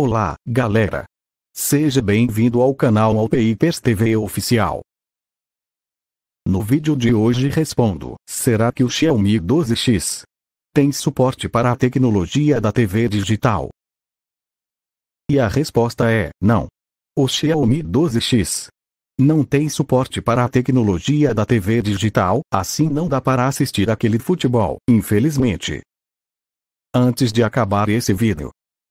Olá, galera! Seja bem-vindo ao canal Alpeipers TV Oficial. No vídeo de hoje respondo, será que o Xiaomi 12X tem suporte para a tecnologia da TV digital? E a resposta é, não. O Xiaomi 12X não tem suporte para a tecnologia da TV digital, assim não dá para assistir aquele futebol, infelizmente. Antes de acabar esse vídeo,